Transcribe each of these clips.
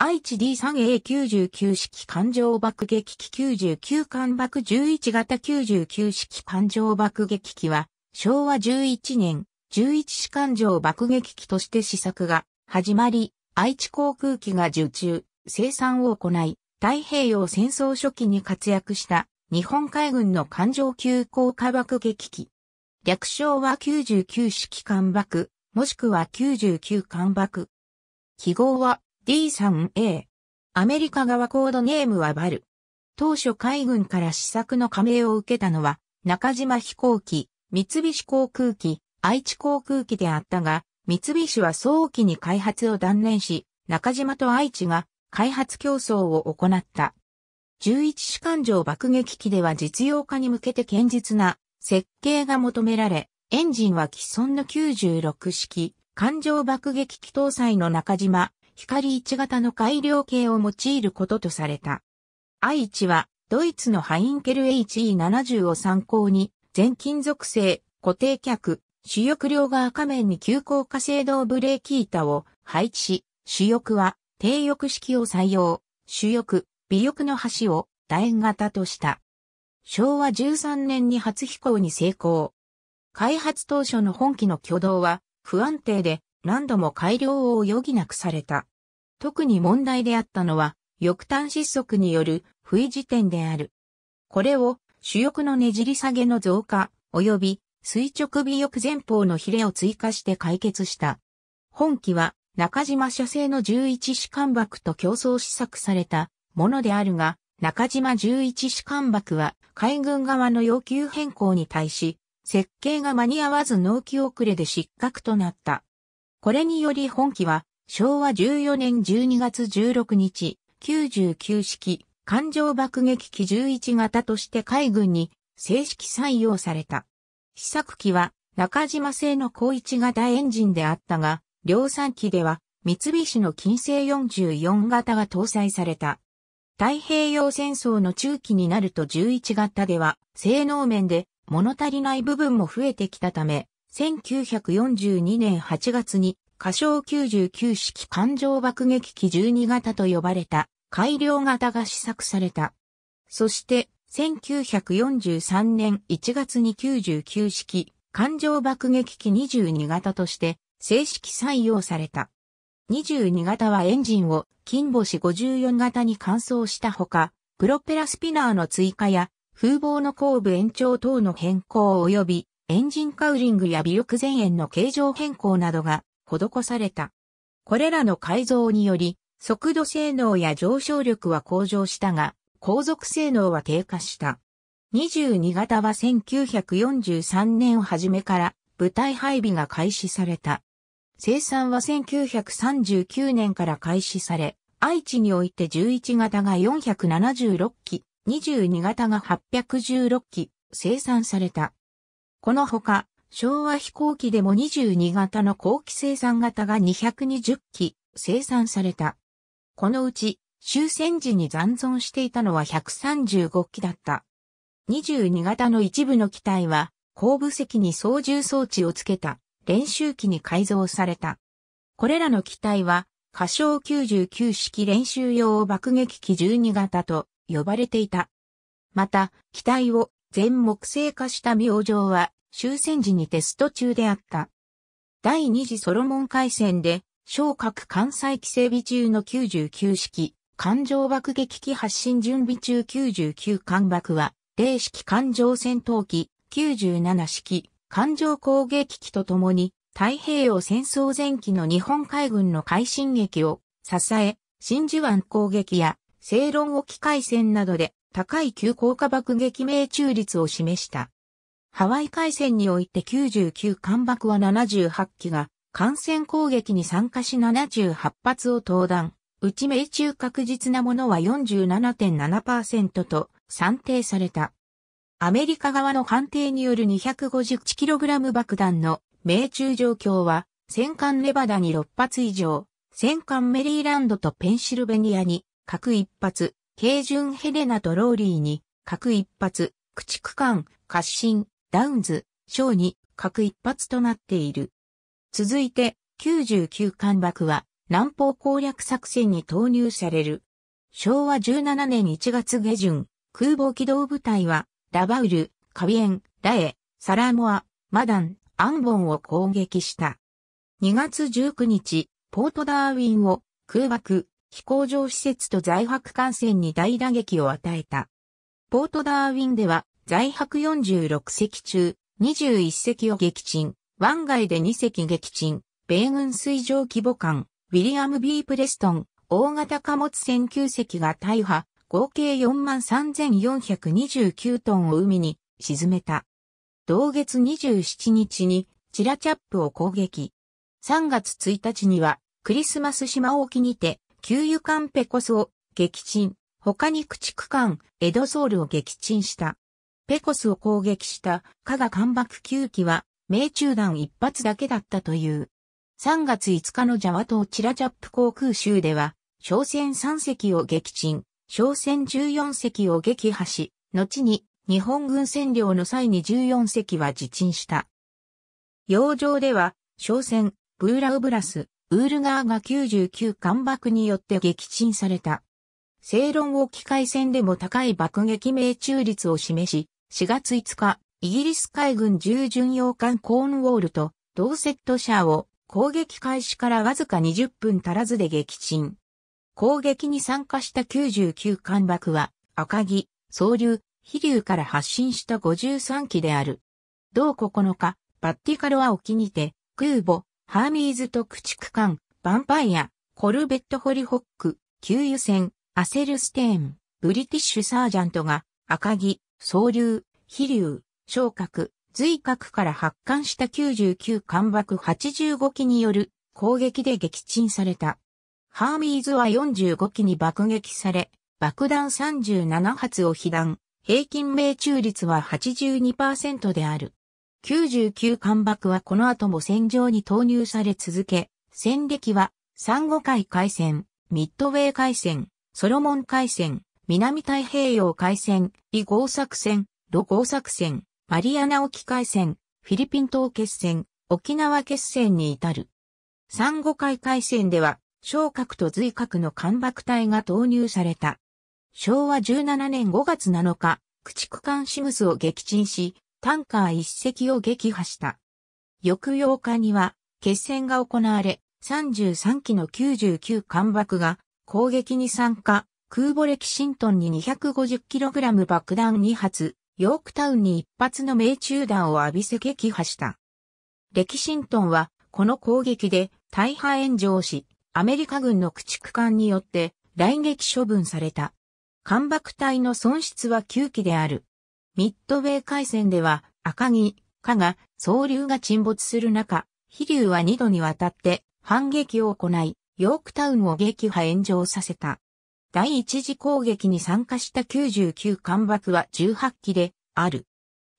愛知 D3A99 式艦上爆撃機99艦爆11型99式艦上爆撃機は、昭和11年、11式艦上爆撃機として試作が始まり、愛知航空機が受注、生産を行い、太平洋戦争初期に活躍した日本海軍の艦上急降下爆撃機。略称は99式艦爆、もしくは99艦爆。記号は D3A。アメリカ側コードネームはバル。当初海軍から試作の加盟を受けたのは、中島飛行機、三菱航空機、愛知航空機であったが、三菱は早期に開発を断念し、中島と愛知が開発競争を行った。11士官場爆撃機では実用化に向けて堅実な設計が求められ、エンジンは既存の96式、艦上爆撃機搭載の中島光一型の改良形を用いることとされた。I1 は、ドイツのハインケル HE70 を参考に、全金属製、固定脚、主翼両側仮面に急降下制動ブレーキ板を配置し、主翼は低翼式を採用、主翼、尾翼の端を楕円型とした。昭和13年に初飛行に成功。開発当初の本機の挙動は不安定で何度も改良を余儀なくされた。特に問題であったのは、翼端失速による不意時点である。これを主翼のねじり下げの増加、及び垂直尾翼前方のヒレを追加して解決した。本機は中島社製の11士官爆と競争試作されたものであるが、中島11士官爆は海軍側の要求変更に対し、設計が間に合わず納期遅れで失格となった。これにより本機は昭和14年12月16日、99式艦上爆撃機11型として海軍に正式採用された。試作機は中島製の高一型エンジンであったが、量産機では三菱の金星44型が搭載された。太平洋戦争の中期になると11型では性能面で物足りない部分も増えてきたため、1942年8月に、仮称99式艦上爆撃機12型と呼ばれた改良型が試作された。そして、1943年1月に99式艦上爆撃機22型として正式採用された。22型はエンジンを金星54型に換装したほか、プロペラスピナーの追加や風防の後部延長等の変更及びエンジンカウリングや尾翼前縁の形状変更などが施された。これらの改造により、速度性能や上昇力は向上したが、航続性能は低下した。22型は1943年初めから部隊配備が開始された。生産は1939年から開始され、愛知において11型が476機、22型が816機生産された。このほか、昭和飛行機でも22型の後期生産型が220機生産された。このうち、終戦時に残存していたのは135機だった。22型の一部の機体は、後部席に操縦装置をつけた練習機に改造された。これらの機体は、仮称99式練習用爆撃機12型と呼ばれていた。また、機体を全木製化した明星は終戦時にテスト中であった。第二次ソロモン海戦で、昇格艦載機整備中の99式、艦上爆撃機発進準備中99艦爆は、0式艦上戦闘機、97式、艦上攻撃機とともに、太平洋戦争前期の日本海軍の海進撃を支え、真珠湾攻撃や、正論沖海戦などで高い急降下爆撃命中率を示した。ハワイ海戦において99艦爆は78機が、艦船攻撃に参加し78発を登壇。うち命中確実なものは47.7%と算定された。アメリカ側の判定による 251kg 爆弾の命中状況は、戦艦ネバダに6発以上、戦艦メリーランドとペンシルベニアに各1発、ケイジュン・ヘレナとローリーに、各一発、駆逐艦、滑進、ダウンズ、ショーに、各一発となっている。続いて、99艦爆は、南方攻略作戦に投入される。昭和17年1月下旬、空母機動部隊は、ラバウル、カビエン、ラエ、サラモア、マダン、アンボンを攻撃した。2月19日、ポートダーウィンを空爆、飛行場施設と在泊艦船に大打撃を与えた。ポートダーウィンでは在泊46隻中21隻を撃沈、湾外で2隻撃沈、米軍水上規模艦、ウィリアム・ B・ プレストン、大型貨物船9隻が大破、合計43,429トンを海に沈めた。同月27日にチラチャップを攻撃。3月1日にはクリスマス島沖にて給油艦ペコスを撃沈、他に駆逐艦エドソールを撃沈した。ペコスを攻撃した加賀艦爆球機は命中弾一発だけだったという。3月5日のジャワ島チラジャップ航空州では、商船3隻を撃沈、商船14隻を撃破し、後に日本軍占領の際に14隻は自沈した。洋上では、商船ブーラウブラス、ウールガーが99艦爆によって撃沈された。正論を機械戦でも高い爆撃命中率を示し、4月5日、イギリス海軍従巡洋艦コーンウォールと同セットシャーを攻撃開始からわずか20分足らずで撃沈。攻撃に参加した99艦爆は赤城、総流、飛竜から発進した53機である。同9日、バッティカロア沖にて、空母、ハーミーズ特畜区間、ヴァンパイア、コルベットホリホック、給油船、アセルステーン、ブリティッシュサージャントが、赤城、総流、飛竜、昇格、随格から発艦した99艦爆85機による攻撃で撃沈された。ハーミーズは45機に爆撃され、爆弾37発を被弾、平均命中率は82%である。99艦爆はこの後も戦場に投入され続け、戦歴は、三五海海戦、ミッドウェー海戦、ソロモン海戦、南太平洋海戦、イ号作戦、ロ号作戦、マリアナ沖海戦、フィリピン島決戦、沖縄決戦に至る。三五海海戦では、小核と随核の艦爆隊が投入された。昭和17年5月7日、駆逐艦シムスを撃沈し、タンカー一隻を撃破した。翌8日には、決戦が行われ、33機の99艦爆が攻撃に参加、空母レキシントンに 250kg 爆弾2発、ヨークタウンに1発の命中弾を浴びせ撃破した。レキシントンは、この攻撃で大破炎上し、アメリカ軍の駆逐艦によって、来撃処分された。艦爆隊の損失は9機である。ミッドウェー海戦では赤木、加賀、総流が沈没する中、飛竜は二度にわたって反撃を行い、ヨークタウンを撃破炎上させた。第一次攻撃に参加した99艦爆は18機である。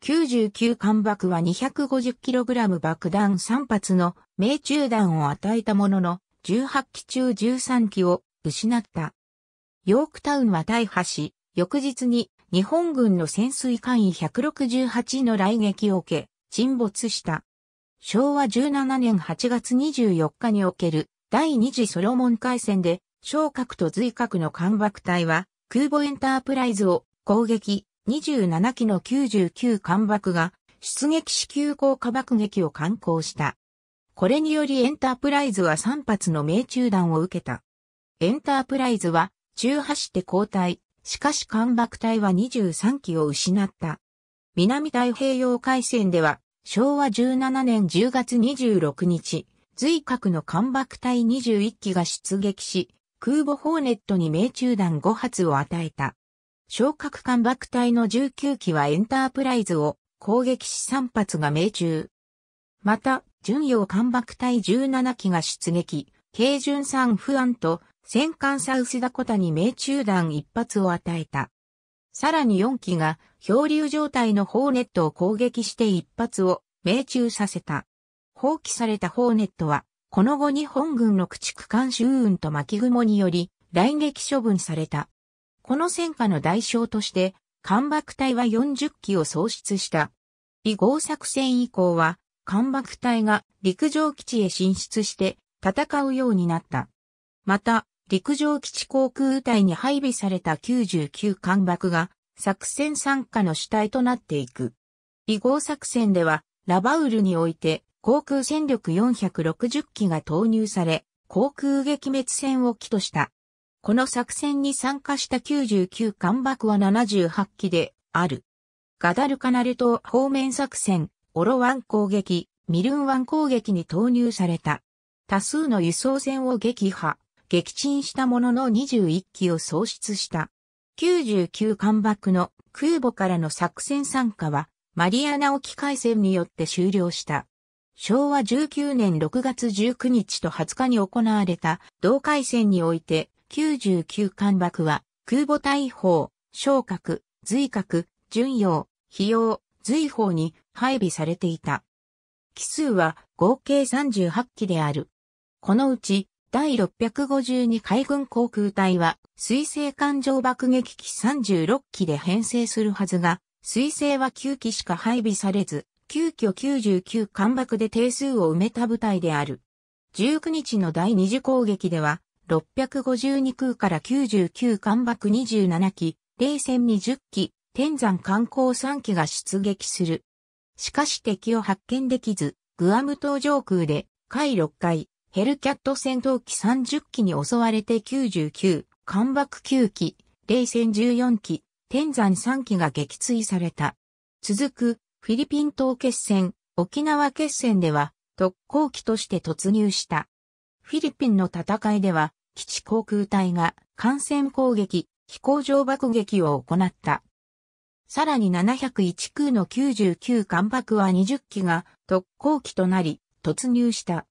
99艦爆は 250kg 爆弾3発の命中弾を与えたものの、18機中13機を失った。ヨークタウンは大破し、翌日に日本軍の潜水艦員168の来撃を受け、沈没した。昭和17年8月24日における第二次ソロモン海戦で、昇格と随格の艦爆隊は、空母エンタープライズを攻撃、27機の99艦爆が、出撃し急降下爆撃を敢行した。これによりエンタープライズは3発の命中弾を受けた。エンタープライズは、中走して交代、しかし艦爆隊は23機を失った。南太平洋海戦では、昭和17年10月26日、随格の艦爆隊21機が出撃し、空母ホーネットに命中弾5発を与えた。昇格艦爆隊の19機はエンタープライズを攻撃し3発が命中。また、巡洋艦爆隊17機が出撃、軽巡3不安と戦艦サウスダコタに命中弾一発を与えた。さらに4機が漂流状態のホーネットを攻撃して一発を命中させた。放棄されたホーネットは、この後日本軍の駆逐艦周運と巻雲により、来撃処分された。この戦火の代償として、艦爆隊は40機を喪失した。以後作戦以降は、艦爆隊が陸上基地へ進出して戦うようになった。また、陸上基地航空隊に配備された99艦爆が作戦参加の主体となっていく。異合作戦ではラバウルにおいて航空戦力460機が投入され、航空撃滅戦を機とした。この作戦に参加した99艦爆は78機である。ガダルカナル島方面作戦、オロワン攻撃、ミルンワン攻撃に投入された。多数の輸送船を撃破。撃沈したものの21機を喪失した。99艦爆の空母からの作戦参加は、マリアナ沖海戦によって終了した。昭和19年6月19日と20日に行われた同海戦において99艦爆は空母大砲、昇格、随格、巡洋、費用、随砲に配備されていた。機数は合計38機である。このうち第652海軍航空隊は、水星艦上爆撃機36機で編成するはずが、水星は9機しか配備されず、急遽99艦爆で定数を埋めた部隊である。19日の第二次攻撃では、652空から99艦爆27機、冷戦20機、天山観光3機が出撃する。しかし敵を発見できず、グアム島上空で、海6回、ヘルキャット戦闘機30機に襲われて99、艦爆9機、冷戦14機、天山3機が撃墜された。続く、フィリピン島決戦、沖縄決戦では、特攻機として突入した。フィリピンの戦いでは、基地航空隊が艦船攻撃、飛行場爆撃を行った。さらに701空の99艦爆は20機が特攻機となり、突入した。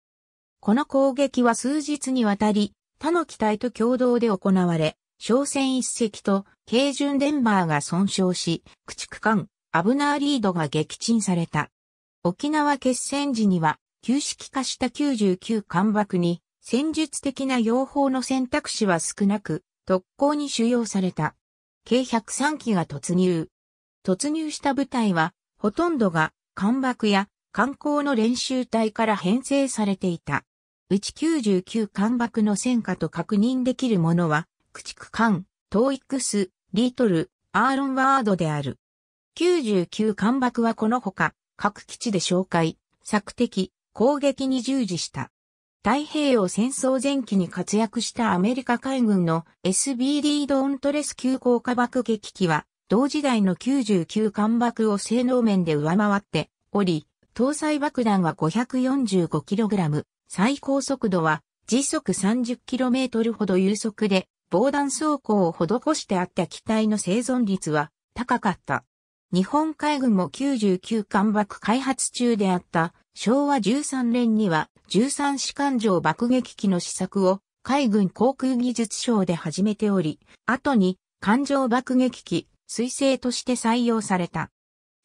この攻撃は数日にわたり、他の機体と共同で行われ、商船一隻と、軽巡デンバーが損傷し、駆逐艦、アブナーリードが撃沈された。沖縄決戦時には、旧式化した99艦爆に、戦術的な用法の選択肢は少なく、特攻に収容された。計103機が突入。突入した部隊は、ほとんどが、艦爆や、艦砲の練習隊から編成されていた。うち99艦爆の戦果と確認できるものは、駆逐艦、トーイックス、リートル、アーロンワードである。99艦爆はこのほか、各基地で紹介、策敵、攻撃に従事した。太平洋戦争前期に活躍したアメリカ海軍の SBD ドーントレス急降下爆撃機は、同時代の99艦爆を性能面で上回っており、搭載爆弾は 545kg、最高速度は時速 30km ほど有速で防弾走行を施してあった機体の生存率は高かった。日本海軍も99艦爆開発中であった昭和13年には13士官上爆撃機の試作を海軍航空技術省で始めており、後に艦上爆撃機、彗星として採用された。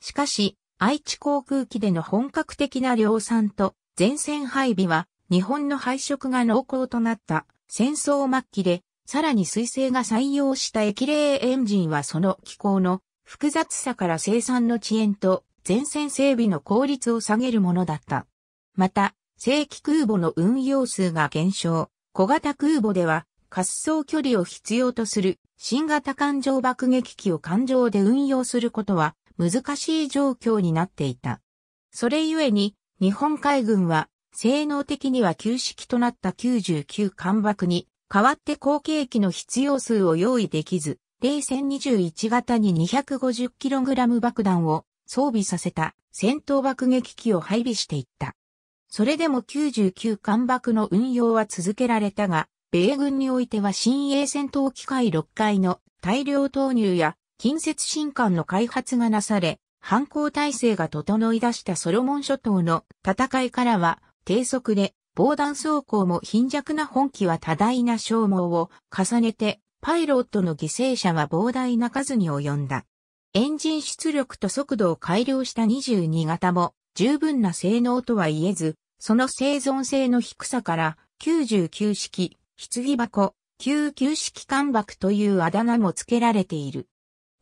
しかし、愛知航空機での本格的な量産と前線配備は日本の配色が濃厚となった戦争末期で、さらに水星が採用した液冷エンジンはその機構の複雑さから生産の遅延と前線整備の効率を下げるものだった。また、正規空母の運用数が減少、小型空母では滑走距離を必要とする新型艦上爆撃機を艦上で運用することは難しい状況になっていた。それゆえに日本海軍は性能的には旧式となった99艦爆に、代わって後継機の必要数を用意できず、零戦2 1型に 250kg 爆弾を装備させた戦闘爆撃機を配備していった。それでも99艦爆の運用は続けられたが、米軍においては新鋭戦闘機械6階の大量投入や近接新艦の開発がなされ、反抗体制が整い出したソロモン諸島の戦いからは低速で、防弾走行も貧弱な本機は多大な消耗を重ねて、パイロットの犠牲者は膨大な数に及んだ。エンジン出力と速度を改良した22型も十分な性能とは言えず、その生存性の低さから99式、棺箱、99式艦爆というあだ名も付けられている。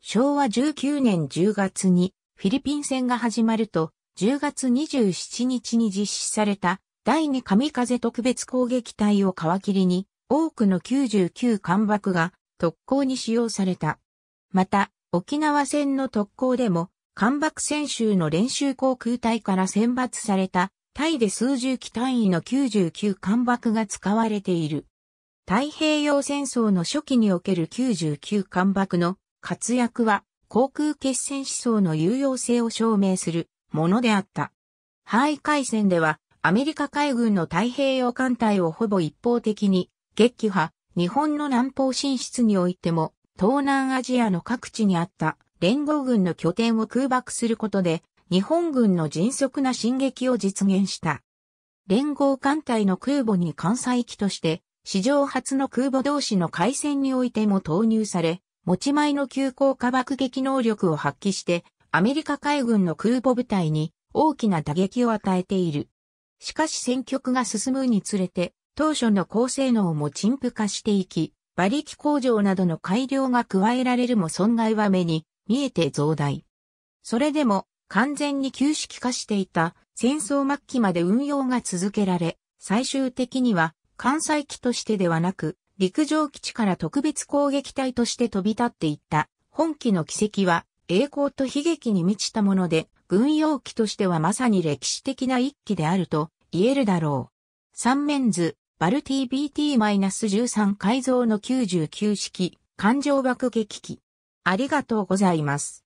昭和19年10月にフィリピン戦が始まると、10月27日に実施された第2神風特別攻撃隊を皮切りに多くの99艦爆が特攻に使用された。また、沖縄戦の特攻でも、艦爆戦州の練習航空隊から選抜された、タイで数十機単位の99艦爆が使われている。太平洋戦争の初期における99艦爆の活躍は、航空決戦思想の有用性を証明するものであった。イ海戦では、アメリカ海軍の太平洋艦隊をほぼ一方的に、撃破、日本の南方進出においても、東南アジアの各地にあった連合軍の拠点を空爆することで、日本軍の迅速な進撃を実現した。連合艦隊の空母に艦載機として、史上初の空母同士の海戦においても投入され、持ち前の急降下爆撃能力を発揮して、アメリカ海軍の空母部隊に大きな打撃を与えている。しかし戦局が進むにつれて、当初の高性能も陳腐化していき、馬力工場などの改良が加えられるも損害は目に見えて増大。それでも完全に旧式化していた戦争末期まで運用が続けられ、最終的には関西機としてではなく、陸上基地から特別攻撃隊として飛び立っていった本機の軌跡は栄光と悲劇に満ちたもので、軍用機としてはまさに歴史的な一機であると言えるだろう。三面図、バル TBT-13 改造の99式、艦上爆撃機。ありがとうございます。